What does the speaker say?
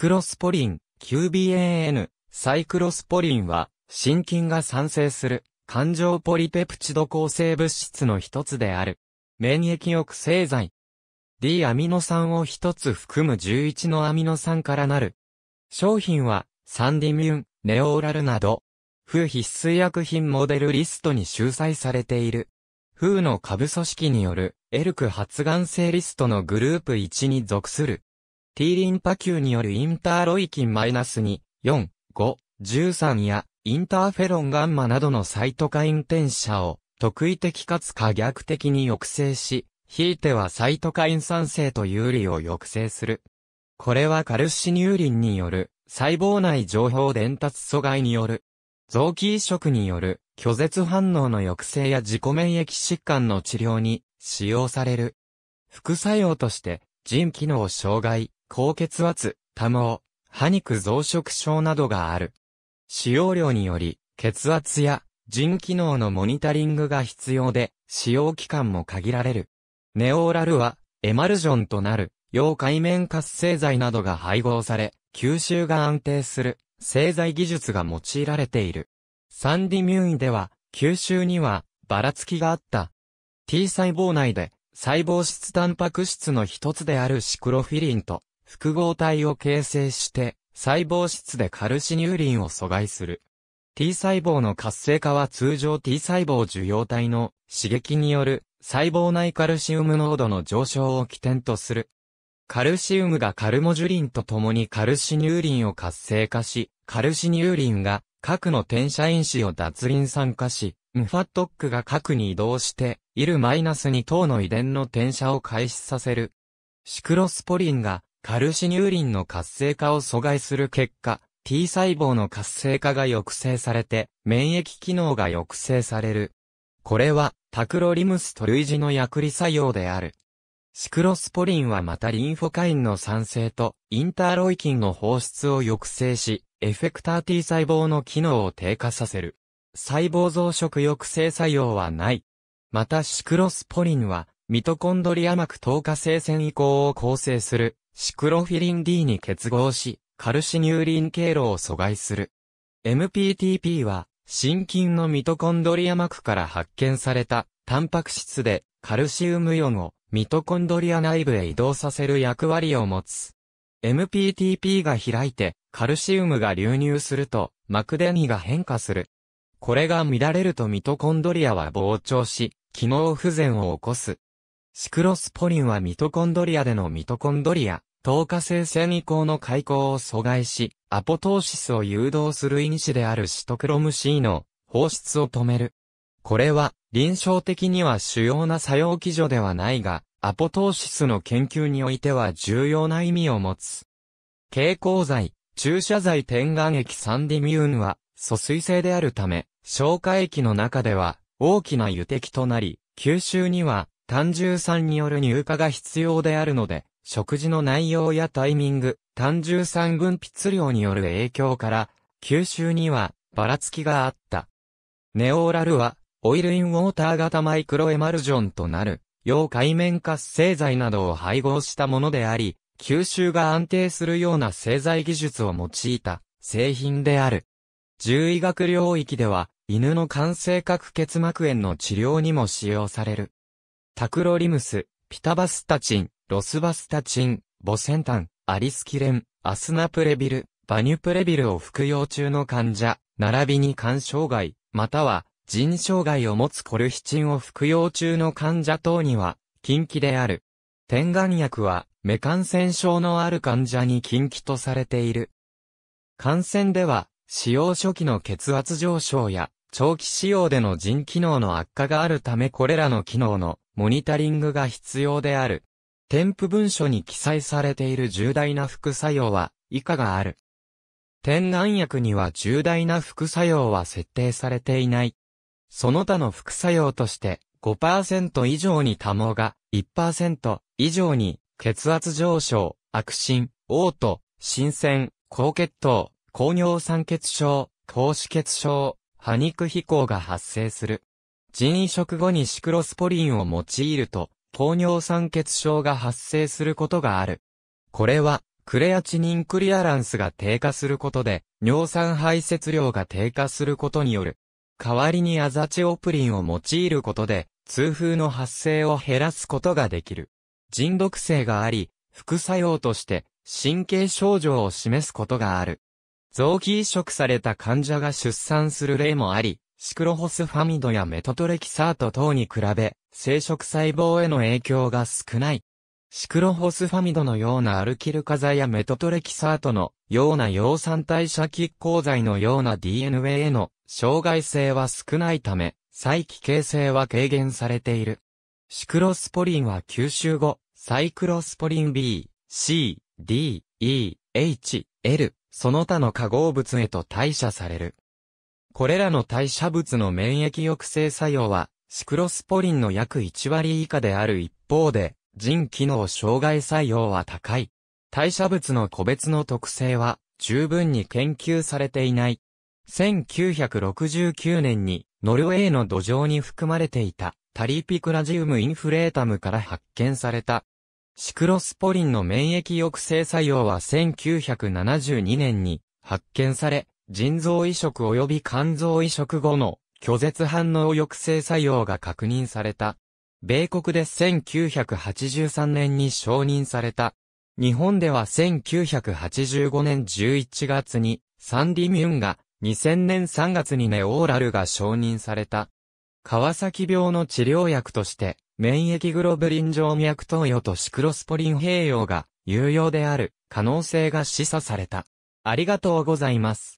クロスポリン、QBAN、サイクロスポリンは、心筋が産生する、環状ポリペプチド構成物質の一つである。免疫抑制剤。D アミノ酸を一つ含む11のアミノ酸からなる。商品は、サンディミュン、ネオーラルなど、風必須薬品モデルリストに収載されている。風の下部組織による、エルク発がん性リストのグループ1に属する。T リンパ球によるインターロイキンマイナス -2、4、5、13やインターフェロンガンマなどのサイトカイン転写を特異的かつ可逆的に抑制し、ひいてはサイトカイン酸性と有利を抑制する。これはカルシニューリンによる細胞内情報伝達阻害による臓器移植による拒絶反応の抑制や自己免疫疾患の治療に使用される。副作用として腎機能障害、高血圧、多毛、歯肉増殖症などがある。使用量により、血圧や腎機能のモニタリングが必要で、使用期間も限られる。ネオーラルは、エマルジョンとなる、要解面活性剤などが配合され、吸収が安定する、製剤技術が用いられている。サンディミューンでは、吸収には、ばらつきがあった。T 細胞内で、細胞質タンパク質の一つであるシクロフィリンと、複合体を形成して、細胞質でカルシニューリンを阻害する。T 細胞の活性化は通常 T 細胞受容体の刺激による細胞内カルシウム濃度の上昇を起点とする。カルシウムがカルモジュリンと共にカルシニューリンを活性化し、カルシニューリンが核の転写因子を脱リン酸化し、ムファトックが核に移動して、イルマイナス2等の遺伝の転写を開始させる。シクロスポリンがカルシニューリンの活性化を阻害する結果、T 細胞の活性化が抑制されて、免疫機能が抑制される。これは、タクロリムスと類似の薬理作用である。シクロスポリンはまたリンフォカインの酸性とインターロイキンの放出を抑制し、エフェクター T 細胞の機能を低下させる。細胞増殖抑制作用はない。またシクロスポリンは、ミトコンドリア膜透過性線移行を構成するシクロフィリン D に結合し、カルシニューリン経路を阻害する。MPTP は、心筋のミトコンドリア膜から発見された、タンパク質で、カルシウムイオンを、ミトコンドリア内部へ移動させる役割を持つ。MPTP が開いて、カルシウムが流入すると、膜デニが変化する。これが乱れるとミトコンドリアは膨張し、機能不全を起こす。シクロスポリンはミトコンドリアでのミトコンドリア、透過性線以降の開口を阻害し、アポトーシスを誘導する因子であるシトクロム C の放出を止める。これは、臨床的には主要な作用基準ではないが、アポトーシスの研究においては重要な意味を持つ。蛍光剤、注射剤点眼液サンディミューンは、疎水性であるため、消化液の中では大きな油滴となり、吸収には単純酸による乳化が必要であるので、食事の内容やタイミング、単純酸分泌量による影響から、吸収にはばらつきがあった。ネオーラルは、オイルインウォーター型マイクロエマルジョンとなる、要海面活性剤などを配合したものであり、吸収が安定するような製剤技術を用いた製品である。獣医学領域では、犬の感性核結膜炎の治療にも使用される。タクロリムス、ピタバスタチン、ロスバスタチン、ボセンタン、アリスキレン、アスナプレビル、バニュプレビルを服用中の患者、並びに肝障害、または、腎障害を持つコルヒチンを服用中の患者等には、禁忌である。点眼薬は、目感染症のある患者に禁忌とされている。感染では、使用初期の血圧上昇や、長期使用での腎機能の悪化があるためこれらの機能のモニタリングが必要である。添付文書に記載されている重大な副作用は以下がある。天安薬には重大な副作用は設定されていない。その他の副作用として5%以上に多毛が、1%以上に血圧上昇、悪心、嘔吐、新鮮、高血糖、高尿酸血症、高脂血症、破肉飛行が発生する。人移植後にシクロスポリンを用いると、糖尿酸血症が発生することがある。これは、クレアチニンクリアランスが低下することで、尿酸排泄量が低下することによる。代わりにアザチオプリンを用いることで、痛風の発生を減らすことができる。人毒性があり、副作用として、神経症状を示すことがある。臓器移植された患者が出産する例もあり、シクロホスファミドやメトトレキサート等に比べ、生殖細胞への影響が少ない。シクロホスファミドのようなアルキル化剤やメトトレキサートのような陽酸代謝拮抗剤のような DNA への障害性は少ないため、再帰形性は軽減されている。シクロスポリンは吸収後、サイクロスポリン B、C、D、E、H、L、その他の化合物へと代謝される。これらの代謝物の免疫抑制作用は、シクロスポリンの約1割以下である一方で、腎機能障害作用は高い。代謝物の個別の特性は、十分に研究されていない。1969年に、ノルウェーの土壌に含まれていた、タリピクラジウムインフレータムから発見された。シクロスポリンの免疫抑制作用は1972年に発見され、腎臓移植及び肝臓移植後の拒絶反応抑制作用が確認された。米国で1983年に承認された。日本では1985年11月にサンディミュンが2000年3月にネオーラルが承認された。川崎病の治療薬として、免疫グロブリン静脈投与とシクロスポリン併用が有用である可能性が示唆された。ありがとうございます。